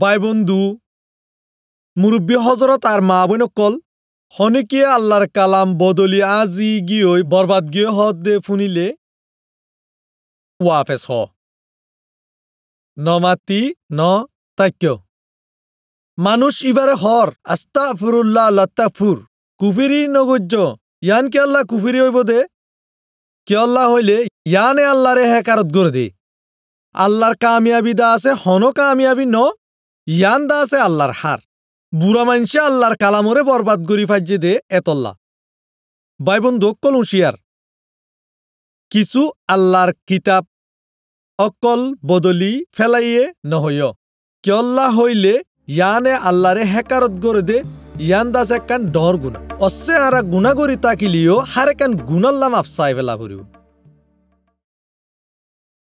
ভাই বন্ধু মুরব্বী হজরত আর মা বৈনকল হনিকিয়ে আল্লাহর কালাম বদলি আজি গিয়ে বরবাদ গিয়ে হদ দে ফুনিলে ওয়াফেস হ নমাতি ন তাক্য মানুষ ইবারে হর আস্তা ফুরুল্লাহ ফুর কুফিরি নগজ্য ইয়ান কে আল্লাহ কুফিরি হইব দে কে আল্লাহ হইলে ইয়ানে আল্লাহরে হেকারত করে দে আল্লাহর কামিয়াবি দা আছে হন কামিয়াবি ন ইয়ান্দা আছে আল্লাহর হার বুড়া মানসে আল্লাহর কালামরে বরবাদ করি ফাইজে দে এতল্লা ভাই বন্ধু অকল হুঁশিয়ার কিছু আল্লাহর কিতাব অকল বদলি ফেলাইয়ে নহয় কেল্লা হইলে ইয়ানে আল্লাহরে হেকারত করে দে ইয়ান্দাস একখান ডর গুণা অসে আরা গুণাগরি তাকিলিও হার একখান গুণাল্লাম আফসাই ফেলা ভরিও